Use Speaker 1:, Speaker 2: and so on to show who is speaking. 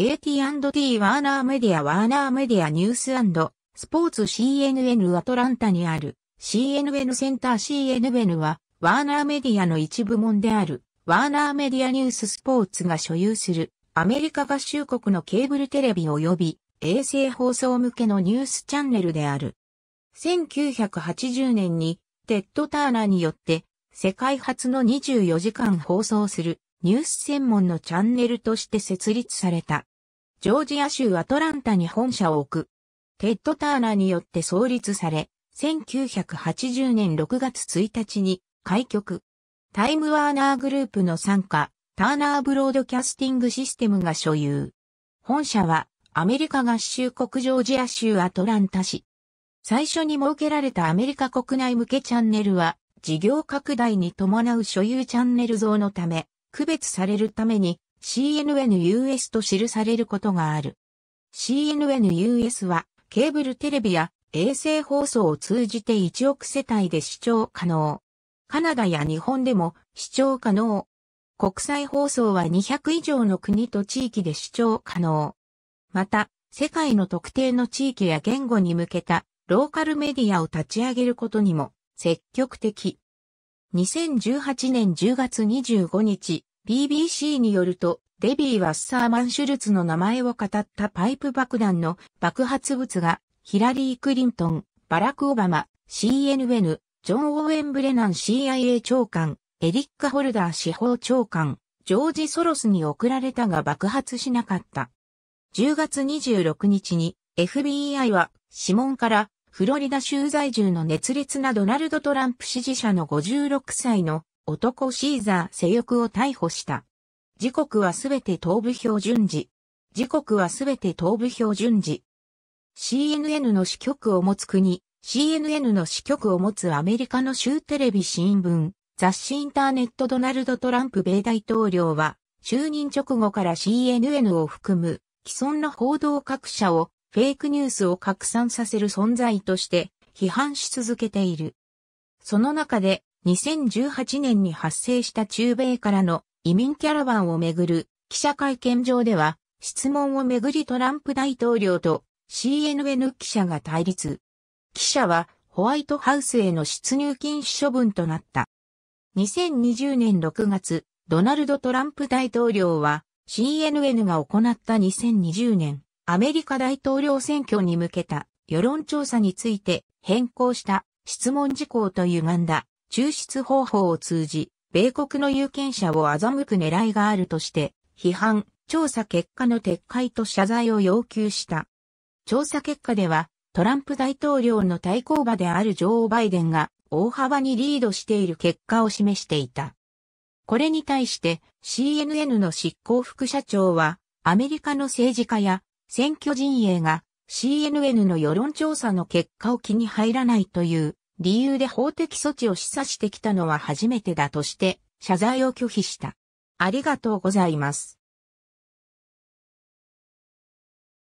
Speaker 1: AT&T ワーナーメディアワーナーメディアニューススポーツ CNN アトランタにある CNN センター CNN はワーナーメディアの一部門であるワーナーメディアニューススポーツが所有するアメリカ合衆国のケーブルテレビ及び衛星放送向けのニュースチャンネルである。1980年にテッド・ターナーによって世界初の24時間放送するニュース専門のチャンネルとして設立された。ジョージア州アトランタに本社を置く。テッド・ターナーによって創立され、1980年6月1日に開局。タイムワーナーグループの参加、ターナーブロードキャスティングシステムが所有。本社はアメリカ合衆国ジョージア州アトランタ市。最初に設けられたアメリカ国内向けチャンネルは事業拡大に伴う所有チャンネル増のため区別されるために CNNUS と記されることがある。CNNUS はケーブルテレビや衛星放送を通じて1億世帯で視聴可能。カナダや日本でも視聴可能。国際放送は200以上の国と地域で視聴可能。また、世界の特定の地域や言語に向けたローカルメディアを立ち上げることにも積極的。2018年10月25日、BBC によると、デビー・ワッサーマン・シュルツの名前を語ったパイプ爆弾の爆発物が、ヒラリー・クリントン、バラク・オバマ、CNN、ジョン・オーエン・ブレナン CIA 長官、エリック・ホルダー司法長官、ジョージ・ソロスに送られたが爆発しなかった。10月26日に FBI は指紋からフロリダ州在住の熱烈なドナルド・トランプ支持者の56歳の男シーザー・セヨクを逮捕した。時刻はすべて東部標準時。時刻はすべて東部標準時。CNN の支局を持つ国、CNN の支局を持つアメリカの州テレビ新聞、雑誌インターネットドナルド・トランプ米大統領は、就任直後から CNN を含む既存の報道各社をフェイクニュースを拡散させる存在として批判し続けている。その中で2018年に発生した中米からの移民キャラバンをめぐる記者会見上では質問をめぐりトランプ大統領と CNN 記者が対立。記者はホワイトハウスへの出入禁止処分となった。2020年6月、ドナルド・トランプ大統領は CNN が行った2020年アメリカ大統領選挙に向けた世論調査について変更した質問事項と歪んだ抽出方法を通じ、米国の有権者を欺く狙いがあるとして、批判、調査結果の撤回と謝罪を要求した。調査結果では、トランプ大統領の対抗馬であるジョー・バイデンが大幅にリードしている結果を示していた。これに対して CNN の執行副社長はアメリカの政治家や選挙陣営が CNN の世論調査の結果を気に入らないという理由で法的措置を示唆してきたのは初めてだとして謝罪を拒否した。ありがとうございます。